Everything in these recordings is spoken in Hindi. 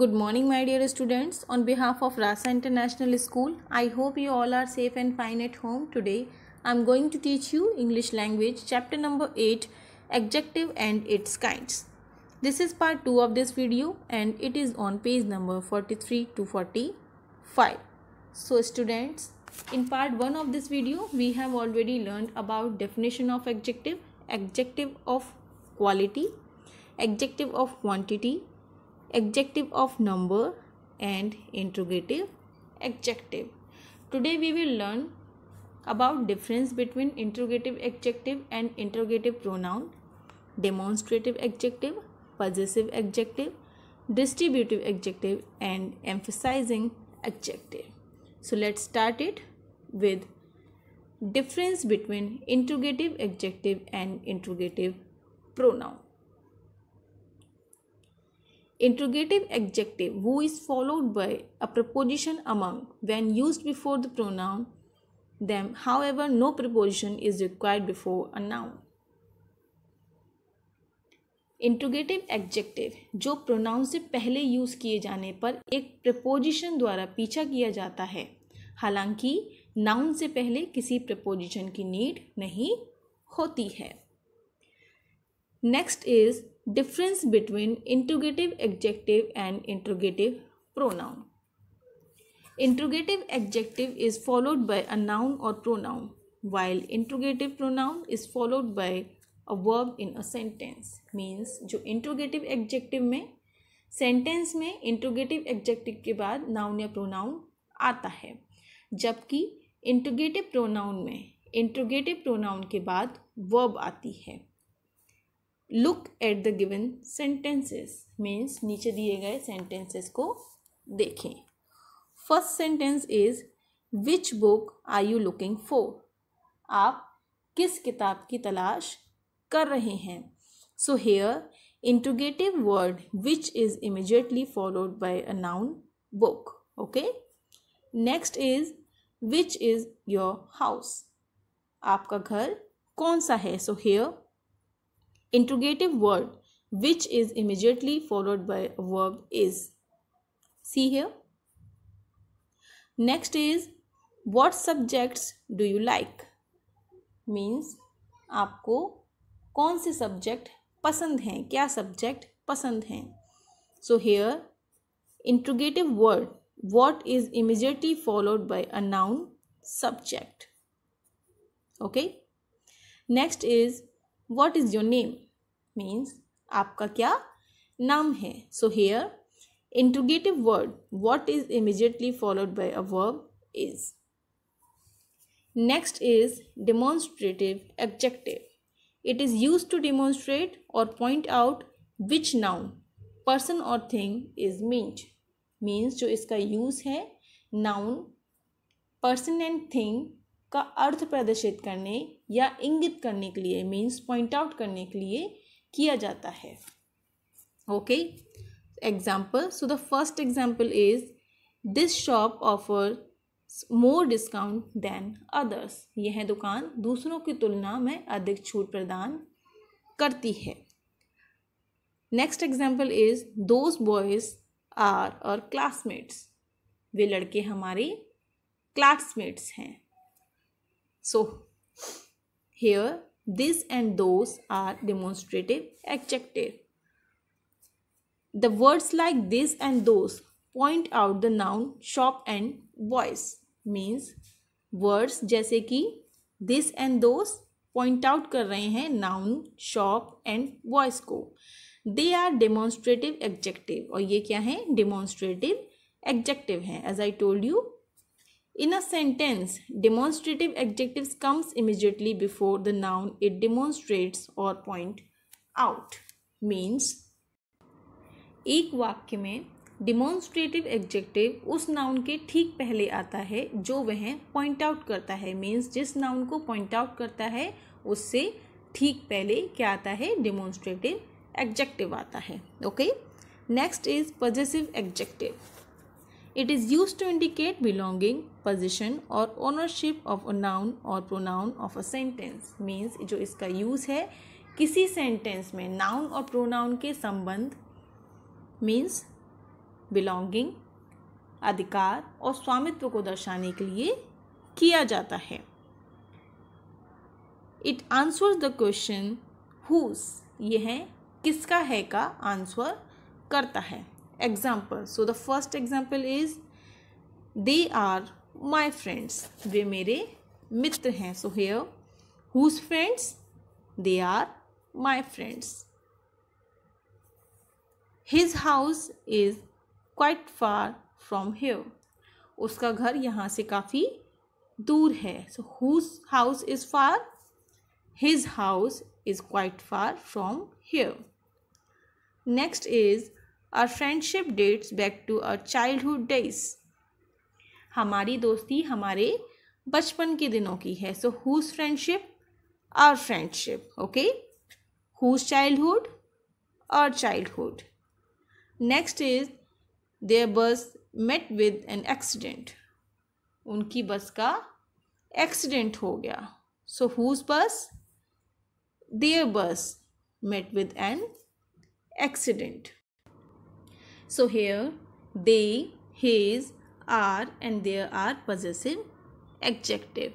Good morning my dear students. On behalf of Rasa International School, I hope you all are safe and fine at home. Today, I am going to teach you English language chapter number 8, Adjective and its kinds. This is part 2 of this video and it is on page number 43 to 45. So students, in part 1 of this video, we have already learned about definition of adjective, adjective of quality, adjective of quantity, adjective of number and interrogative adjective. Today we will learn about difference between interrogative adjective and interrogative pronoun, demonstrative adjective, possessive adjective, distributive adjective and emphasizing adjective. So let's start it with difference between interrogative adjective and interrogative pronoun. Interrogative adjective वो is followed by a preposition among when use before the pronoun them however no preposition is required before a noun interrogative adjective जो प्रोनाउन से पहले यूज किए जाने पर एक प्रपोजिशन द्वारा पीछा किया जाता है हालांकि नाउन से पहले किसी प्रपोजिशन की नीड नहीं होती है next is difference between interrogative adjective and interrogative pronoun interrogative adjective is followed by a noun or pronoun while interrogative pronoun is followed by a verb in a sentence means जो interrogative adjective में sentence में interrogative adjective के बाद noun या pronoun आता है जबकि interrogative pronoun में interrogative pronoun के बाद verb आती है look at the given sentences means नीचे दिए गए सेंटेंसेस को देखें first sentence is which book are you looking for आप किस किताब की तलाश कर रहे हैं so here interrogative word which is immediately followed by a noun book okay next is which is your house आपका घर कौन सा है so here Interrogative word which is immediately followed by a verb is. See here. Next is what subjects do you like? Means आपको कौन से subject पसंद हैं क्या subject पसंद हैं So here interrogative word what is immediately followed by a noun subject okay next is what is your name means आपका क्या नाम है so here interrogative word what is immediately followed by a verb is next is demonstrative adjective it is use to demonstrate और point out which noun person और थिंग इज मींच मीन्स जो इसका यूज़ है नाउन पर्सन एंड थिंग का अर्थ प्रदर्शित करने या इंगित करने के लिए मीन्स पॉइंट आउट करने के लिए किया जाता है okay example so the first example is this shop offer more discount than others यह दुकान दूसरों की तुलना में अधिक छूट प्रदान करती है next example is those boys are our classmates वे लड़के हमारे क्लासमेट्स हैं So here this and those are demonstrative adjective. The words like this and those point out the noun shop and voice means words jaise ki this and those point out kar rahe hain noun shop and voice ko they are demonstrative adjective और ये क्या है डेमोन्स्ट्रेटिव एग्जेक्टिव हैं as I told you In a sentence, demonstrative adjectives comes immediately before the noun it demonstrates or point out. Means एक वाक्य में डिमॉन्स्ट्रेटिव एडजेक्टिव उस नाउन के ठीक पहले आता है जो वह पॉइंट आउट करता है मीन्स जिस नाउन को पॉइंट आउट करता है उससे ठीक पहले क्या आता है डिमॉन्स्ट्रेटिव एडजेक्टिव आता है okay next is possessive adjective it is use to indicate belonging possession और ओनरशिप ऑफ अ नाउन और pronoun of a sentence means जो इसका यूज़ है किसी सेंटेंस में नाउन और प्रोनाउन के संबंध मीन्स बिलोंगिंग अधिकार और स्वामित्व को दर्शाने के लिए किया जाता है it answer the question whose ये है किसका है का आंसर करता है examples so the first example is they are my friends वे मेरे मित्र हैं so here whose friends they are my friends his house is quite far from here उसका घर यहाँ से काफ़ी दूर है so whose house is far his house is quite far from here next is our friendship dates back to our childhood days हमारी दोस्ती हमारे बचपन के दिनों की है so whose friendship our friendship okay whose childhood our childhood next is their bus met with an accident उनकी बस का एक्सीडेंट हो गया so whose bus their bus met with an accident So here they, his, are and there are possessive adjective.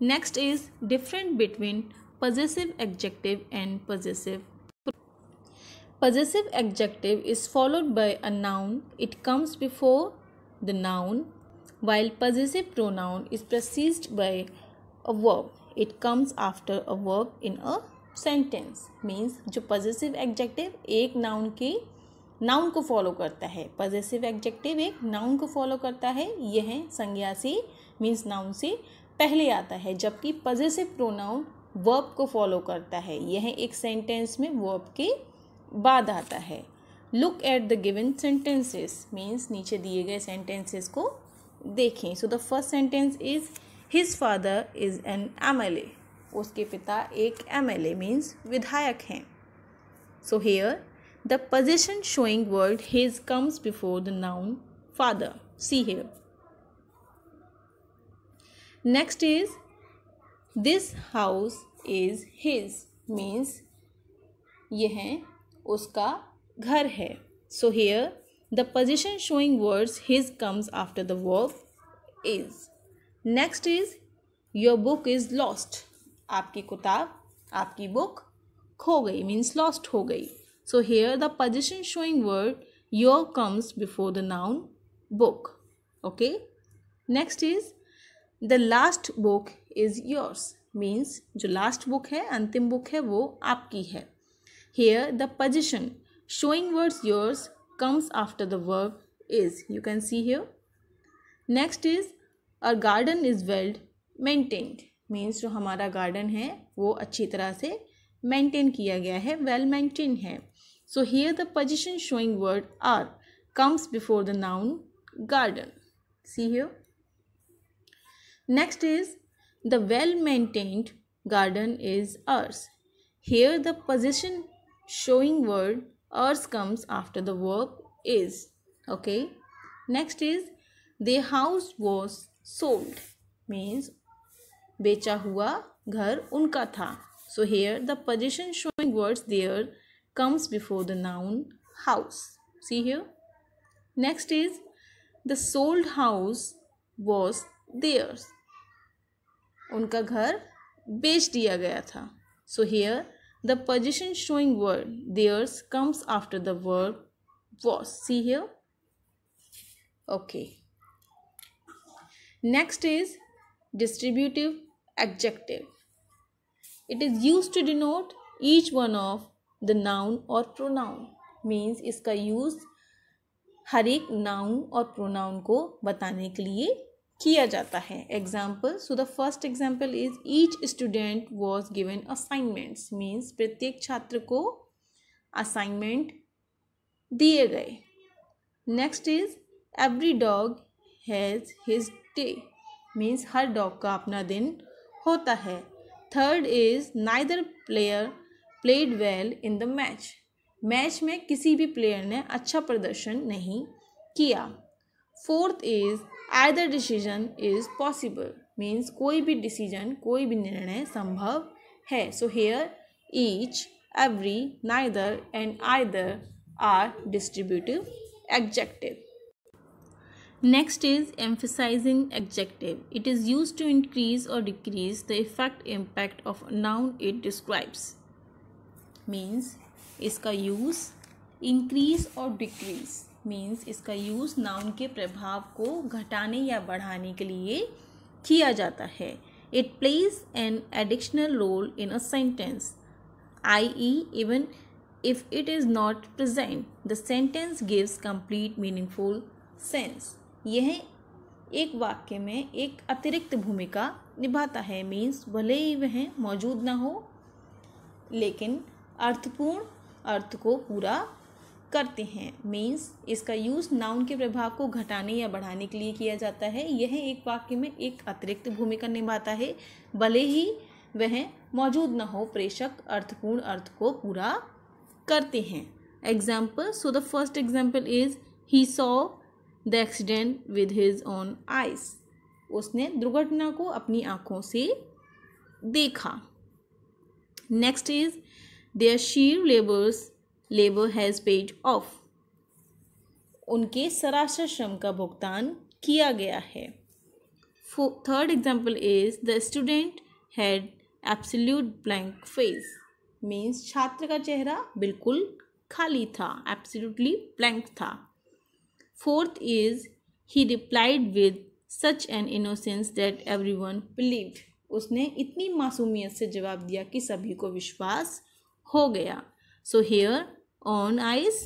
Next is different between possessive adjective and possessive Possessive adjective is followed by a noun. It comes before the noun while possessive pronoun is preceded by a verb. It comes after a verb in a sentence means जो possessive adjective एक noun की नाउन को फॉलो करता है पॉजिटिव एडजेक्टिव एक नाउन को फॉलो करता है यह है संज्ञा से मीन्स नाउन से पहले आता है जबकि पॉजिटिव प्रोनाउन वर्ब को फॉलो करता है यह एक सेंटेंस में वर्ब के बाद आता है look at the given sentences means नीचे दिए गए सेंटेंसेस को देखें so the first sentence is his father is an M L उसके पिता एक एम एल ए मीन्स विधायक हैं so here The position showing word his comes before the noun father. See here. Next is this house is his means यह उसका घर है so here the position showing words his comes after the verb is next is your book is lost आपकी किताब आपकी book खो गई means lost हो गई So here the position showing word your comes before the noun book. Okay. Next is the last book is yours means jo last book hai antim book hai wo aapki hai here the position showing words yours comes after the verb is you can see here next is our garden is well maintained means jo hamara garden hai wo achhi tarah se maintain kiya gaya hai well maintained hai So here the position showing word are comes before the noun garden. See here. Next is the well maintained garden is ours. Here the position showing word ours comes after the verb is. Okay. Next is the house was sold means becha hua घर उनका था so here the position showing words there comes before the noun house. See here. Next is the sold house was theirs. Unka ghar bech diya gaya tha. So here the position showing word theirs comes after the verb was. See here. Okay. Next is distributive adjective. It is used to denote each one of the noun और प्रोनाउन मीन्स इसका यूज़ हर एक नाउन और प्रोनाउन को बताने के लिए किया जाता है example so the first example is each student was given assignments means प्रत्येक छात्र को असाइनमेंट दिए गए next is every dog has his day means हर डॉग का अपना दिन होता है third is neither player played well in the match match में किसी भी प्लेयर ने अच्छा प्रदर्शन नहीं किया fourth is either decision is possible means कोई भी डिसीजन कोई भी निर्णय संभव है so here each every neither and either are distributive adjective Next is emphasizing adjective. It is used to increase or decrease the effect impact of a noun it describes. Means इसका यूज़ इंक्रीज और डिक्रीज मीन्स इसका यूज़ नाउन के प्रभाव को घटाने या बढ़ाने के लिए किया जाता है it plays an additional role in a sentence I E even if it is not present the sentence gives complete meaningful sense यह एक वाक्य में एक अतिरिक्त भूमिका निभाता है मीन्स भले ही वह मौजूद ना हो लेकिन अर्थपूर्ण अर्थ को पूरा करते हैं मीन्स इसका यूज़ नाउन के प्रभाव को घटाने या बढ़ाने के लिए किया जाता है यह एक वाक्य में एक अतिरिक्त भूमिका निभाता है भले ही वह मौजूद न हो प्रेषक अर्थपूर्ण अर्थ को पूरा करते हैं example so the first example is he saw the accident with his own eyes उसने दुर्घटना को अपनी आँखों से देखा next is their sheer labours labour has paid off उनके सरासर श्रम का भुगतान किया गया है third example is the student had absolute blank face means छात्र का चेहरा बिल्कुल खाली था एप्सल्यूटली ब्लैंक था fourth is he replied with such an innocence date every everyone believe उसने इतनी मासूमियत से जवाब दिया कि सभी को विश्वास हो गया so here own eyes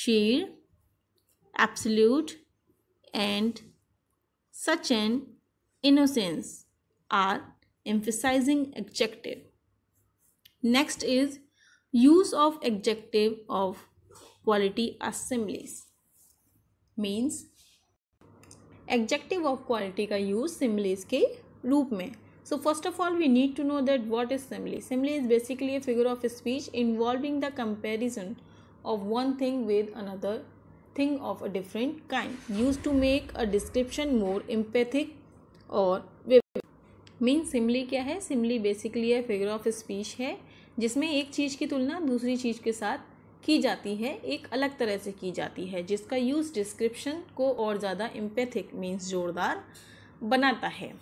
sheer absolute and such an innocence are emphasizing adjective next is use of adjective of quality as similes means adjective of quality का यूज सिम्बलीस के रूप में So first of all, we need to know that what is simile. Simile is basically a figure of speech involving the comparison of one thing with another thing of a different kind, used to make a description more empathic और मीन सिमली क्या है सिमली बेसिकली है फिगर ऑफ स्पीच है जिसमें एक चीज़ की तुलना दूसरी चीज़ के साथ की जाती है एक अलग तरह से की जाती है जिसका यूज़ डिस्क्रिप्शन को और ज़्यादा एम्पैथिक मीन्स जोरदार बनाता है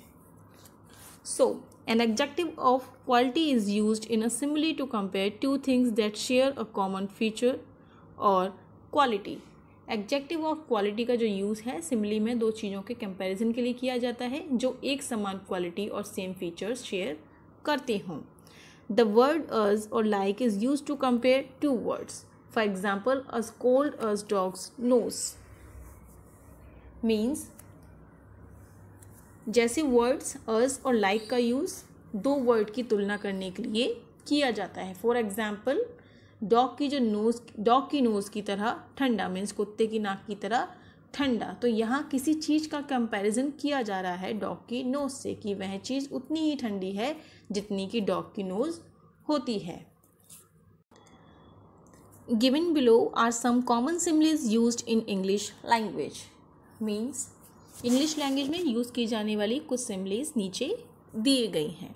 So, an adjective of quality is used in a simile to compare two things that share a common feature or quality. Adjective of quality का जो यूज़ है सिमली में दो चीज़ों के कंपैरिजन के लिए किया जाता है जो एक समान क्वालिटी और सेम फीचर्स शेयर करते हों द वर्ड अज और like is use to compare two words for example as cold as dog's nose means जैसे वर्ड्स अस और लाइक like का यूज़ दो वर्ड की तुलना करने के लिए किया जाता है फॉर एग्जाम्पल डॉग की जो नोज डॉग की नोज़ की तरह ठंडा मीन्स कुत्ते की नाक की तरह ठंडा तो यहाँ किसी चीज़ का कंपैरिजन किया जा रहा है डॉग की नोज से कि वह चीज़ उतनी ही ठंडी है जितनी कि डॉग की नोज होती है given below are some common similes use in English language means English language में यूज़ की जाने वाली कुछ सिम्बलीज नीचे दिए गए हैं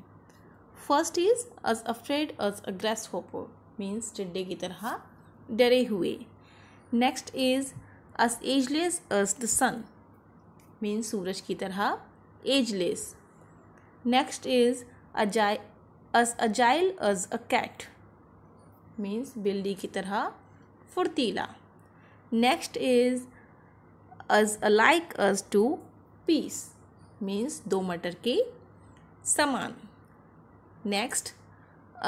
first is as afraid as a grasshopper means टिड्डे की तरह डरे हुए next is as ageless as the sun means सूरज की तरह एजलेस नेक्स्ट इज़ अजाय as agile as a cat means बिल्ली की तरह फुर्तीला next is as alike a two peas means दो मटर के समान next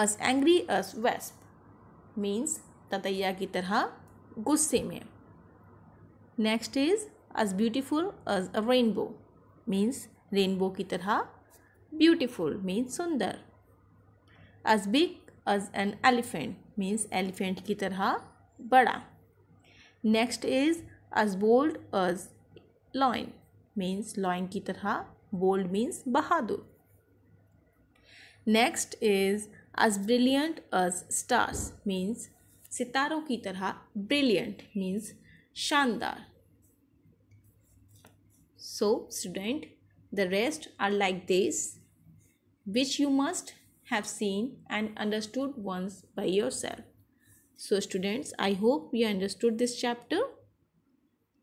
as angry as wasp means ततैया की तरह गुस्से में next is as beautiful as a rainbow means rainbow की तरह ब्यूटीफुल मीन्स सुंदर as big as an elephant means elephant की तरह बड़ा next is as bold as loin means loin ki tarah bold means bahadur next is as brilliant as stars means सितारों की तरह Brilliant means शानदार so student the rest are like this which you must have seen and understood once by yourself so students i hope you understood this chapter